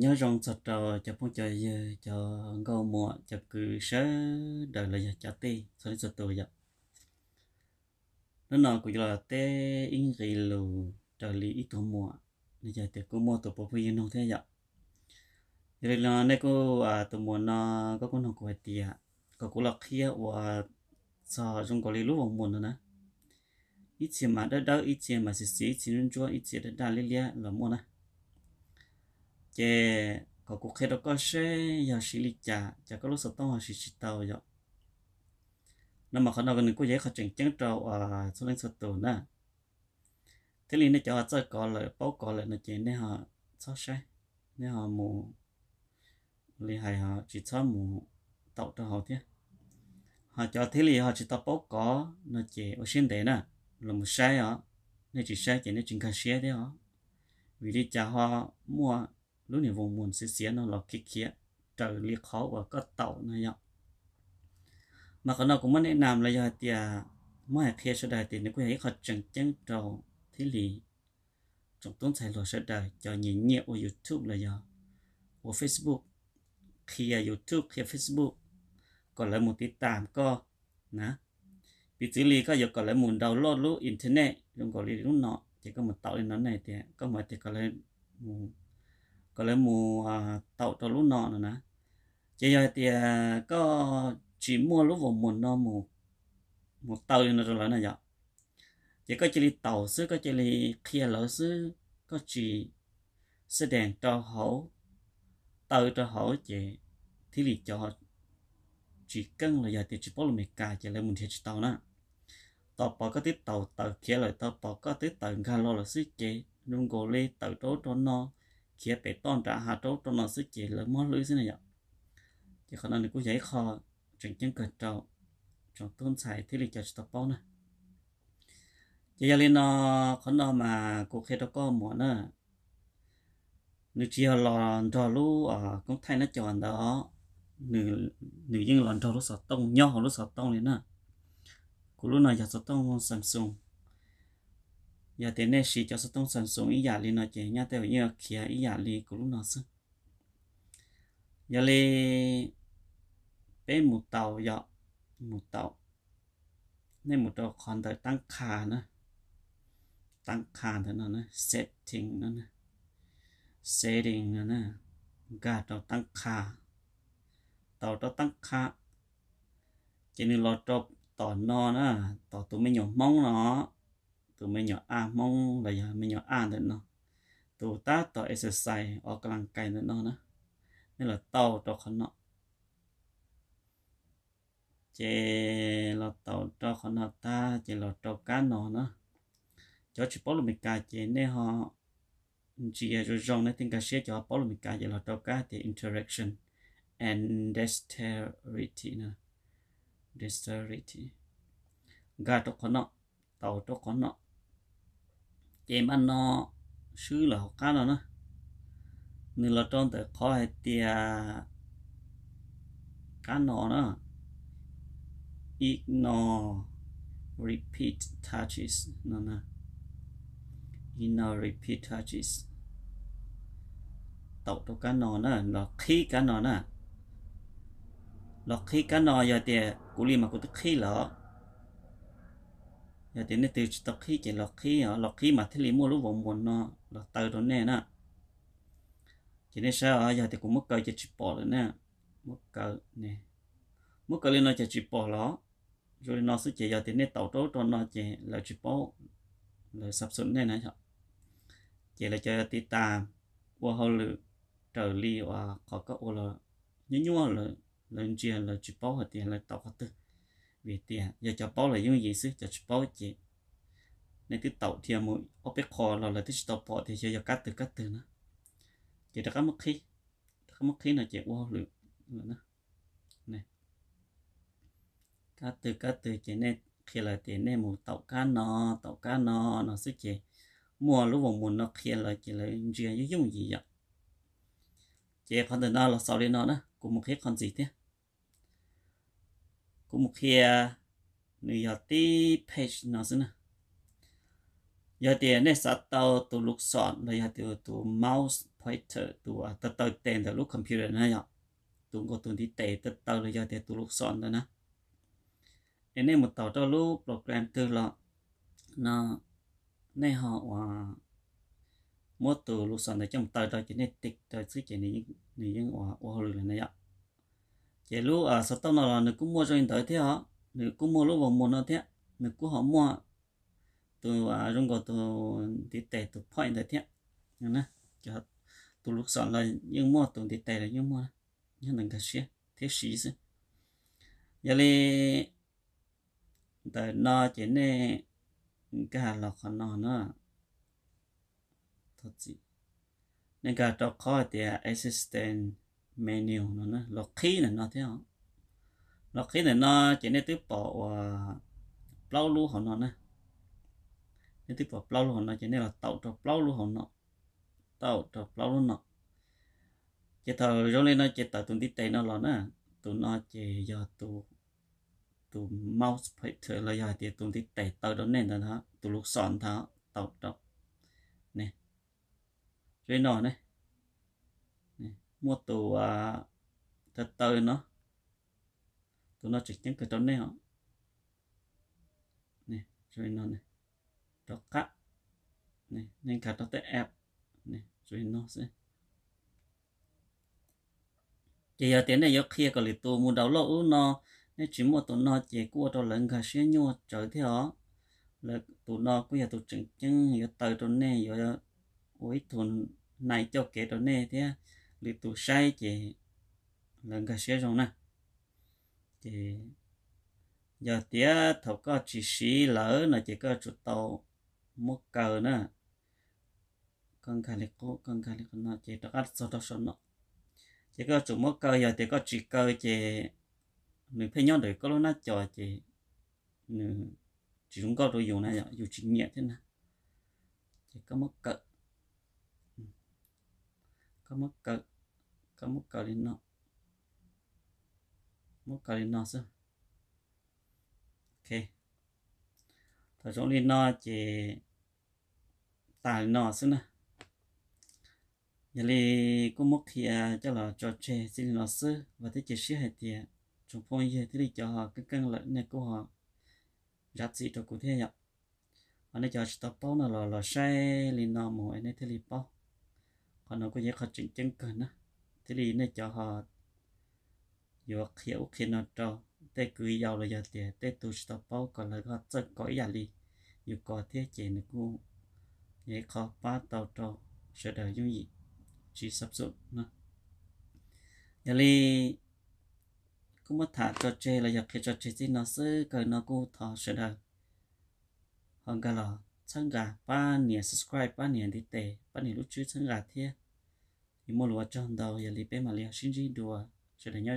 nhớ rằng sọt trò cho phong cho cho ngô mùa cho cứ sớ đời là giờ cho tê sớ sọt tù giờ nó nói cũng là tê in gì lù trời lý ít tù mùa bây giờ tê cũng mua tụ bộ phi nông thế giờ rồi là nay cô à tổ mùa nó có con học của tì có cô lọc kia và sợ trong có lý lúc vòng mùa nữa nè ít gì mà đã đâu ít gì mà xí xí ít gì nên chúa ít gì đã đa lý lý là mua nè chế có cuộc khi đầu có sẽ giờ xử lý trả trả có lúc sau tông hoặc xử lý tàu rồi nó mà khó nào gần có giấy khó chỉnh chẳng trâu à số lên số tù nè thế liền nó cho họ chơi có lợi bố có lợi nó chế nên họ sao sai nên họ mù lì hài họ chỉ cho mù tạo cho họ thế họ cho thế liền họ chỉ tạo bố có nó chế ở trên đấy nè là một sai họ nên chỉ sai chỉ nên chỉnh khai sai đấy họ vì đi cho họ mua lúc này vùng muốn xí xí nó là kia kia trời liệt khó và có tàu nó nhở mà còn nó cũng mới làm là do tiền mới kia sẽ đời tiền nó cũng thấy khó chừng chân trầu thế lì trong tuần thầy lo sẽ đời cho nhẹ nhẹ ở youtube là do ở facebook kia youtube kia facebook còn lại một tí tạm co nè vì xử lý có giờ còn lại muốn đầu lót lú internet trong gọi lý lúc nọ thì có một tạo lên nó này thì có một thì có lại muốn có lấy mù à, tàu tàu lúc nọ nữa nè chỉ giờ thì à, có chỉ mua lúc vào mùa nó mù một tàu nó rồi là vậy chỉ có chỉ tàu xứ có chỉ kia lỡ xứ có chỉ xe đèn cho hậu tàu cho hậu chỉ thì lì cho chỉ cần là giờ thì chỉ bỏ lùi cả chỉ lấy mình thì tàu nữa tàu bỏ có tiếp tàu tàu kia lại tàu bỏ có tiếp tàu ga lo là xứ chỉ luôn gò lấy tàu đó cho nó chia bé tôn trả hạ trâu trong nó sức chỉ là món lưới thế này ạ chỉ còn anh của giấy kho chuyển chân cờ trâu trong tôn xài thiết lịch chờ tập bao nè chỉ là lên nó ờ, còn nó mà cô khi đó có món nè ờ, nữ chia lò trò lú ở công thay nó chọn đó nữ nữ dân lò trò lú sọt tông nhỏ lú sọt tông lên nè cô lú này giờ sọt tông Samsung giờ thế này chỉ cho số tông sản xuống ý giả li nó chỉ nhá theo như kia ý giả li của lúc nó xứ giờ li bé một tàu giờ một tàu nên một tàu còn tới tăng khả nữa tăng khả thế nào nữa setting nó nữa setting nó nữa gà tàu tăng khả tàu tàu tăng khả chỉ nên lo cho tàu nó nữa tàu tụi mình nhỏ mong nó ตัวไม่หยออามองเลยไม่หยออ่านเด็ดเนาะตัวตาต่อเอสไซออกกำลังกายเด็ดเนาะนะนี่แหละเต่าต่อขนาะเจเราเต่าต่อขนาตาเจเราเต่าก้านเนาะนะจอชิปอลมิกาเจเนี่ยฮะจีเอจงเนี่ยติงกาเชียจอปอลมิกาเจเราเต่าก้าเจ interaction and dexterity นะ dexterity กาตกขนาะเต่าตกขนาะ em ăn nó xứ là học cá nó nữa nên là trong tới khó hay tia cá nó nữa ignore repeat touches nó nè ignore repeat touches tàu tàu cá nó nè là khí cá nó nè là khí cá nó giờ tia cụ li mà cụ tức khí lỡ giờ đến từ tập khí chỉ lọc khí ở lọc khí mà thấy mua lúc vòng buồn nó là từ đó nè nè chỉ nên sao ở ờ, giờ thì cũng mất cầu chỉ chụp bỏ rồi nè mất cầu nè mất cầu lên nó chỉ chụp bỏ nó rồi nó sẽ chỉ giờ thì nên tàu trốn cho nó chỉ là chụp bỏ là sập sụn nè nè chỉ là cho tí ta qua hậu lự trở ly và có các ô là nhớ nhua là lên chia là chụp bỏ thì là tàu có tư vì tiền giờ cho bao là những gì sức cho bao chị nên cái tàu thì mỗi ở bé kho là là cái tàu bỏ thì giờ cắt từ cắt từ nữa chỉ đã có một khi có một khi là chị qua lượng nữa này cắt từ cắt từ chị nên khi là tiền nên một tàu cá nọ tàu cá nọ nó sức chị mua lúc vòng muốn nó khi là chị là chuyện những gì vậy chị còn từ đó là sau đến nó đó cũng một cái con gì thế có một khi người họ tí page nó xin giờ thì nên sao tàu tu lục sọn rồi giờ thì tu mouse pointer tụ tụ tụ tên tụ lúc computer này nhở tụ có tu đi tệ tụ tàu rồi giờ thì tụ lúc sọn rồi nè nên nên một tàu à, cho lúc program từ là, nó nên họ và mỗi tụ lúc sọn ở trong tàu đó chỉ nên tích tàu sức chỉ nên những những họ họ rồi này nhở chỉ lúc ở sáu tông nào nó cũng mua cho anh tới thế họ nó cũng mua lúc vào mua nó thế nó cũng họ mua từ à trong cái từ thì tệ từ point tới thế nè cho từ lúc sọn là nhưng mua từ thì tệ là nhưng mua nhưng đừng cái chuyện thế sĩ chứ giờ đi tại nó chỉ nè cái hà lọc nó nó thật gì nên cả trong khó thì à, assistant menu nó nó lock key này nó thế hả lọc khí này nó chỉ nên tiếp bỏ bao lưu họ nó nè nên tiếp bỏ bao lưu họ nó chỉ nên là tạo cho bao lưu họ nó tạo cho bao lưu nó chỉ thờ giống như nó chỉ tạo tụi tít tay nó là nè tụi nó chỉ do tụi tụi mouse phải thử là giờ thì tụi tít tay tao đó nên là tụi lúc sọn tháo tạo cho nè rồi nó này mua à, tù à thật tơi nó tụi nó chỉ những cái trong này hả này rồi nó này đó cắt này nên cả đó tới app này rồi nó sẽ chỉ giờ tiền này giờ kia có lịch tù mua đầu lỗ nó nên chỉ một tụi nó chỉ qua cho lần cả xe nhua trở theo là tụi nó cũng giờ tụi chừng chừng giờ tới trong này giờ ôi thôn này cho kế trong này thế li tu sai chị lần cái xe rồi nè chị giờ tía thầu có chỉ xí lỡ là chỉ có chủ tàu mất cờ nữa con cá lê cố con cá lê cô nó chỉ đó cắt số đó số nó chỉ có chủ mất cờ giờ thì có chỉ cờ chị nữ phải nhớ được có lúc nó chờ chị chỉ chúng có đồ dùng này dùng chỉ nhẹ thế nào chỉ có mất cờ ừ. có mất cờ ka mu ka rin nọ, mu ka rin nọ sa ok ta chỗ rin nọ chỉ tài nọ na sa na giờ li có mất khi cho là cho trẻ xin nọ sư và thế chỉ sĩ hệ tiền chúng phong như thế thì cho họ cái căn lợi này của họ giá trị cho cụ thể nhập, anh ấy cho tập bao là là sai li nọ mỗi anh ấy thế bao còn nó có dễ khó chỉnh chân cần á thế thì nó cho họ dù khi nó cho tê cứ giàu là giờ tiền tê tu stop bao còn là có chân có giả đi dù có thế chế nó cũng nhé khó ba tàu cho sẽ đỡ dung gì chỉ sắp sụp nữa giờ đi cũng mất thả cho chơi là giờ khi cho chơi thì nó sẽ cần nó cũng thọ sẽ đỡ hơn cả là chẳng cả ba niệm subscribe ba niệm đi tệ ba niệm lúc trước chẳng cả thế những mô lúa cho đầu giờ lý bé mà liền sinh gì đùa cho để nhớ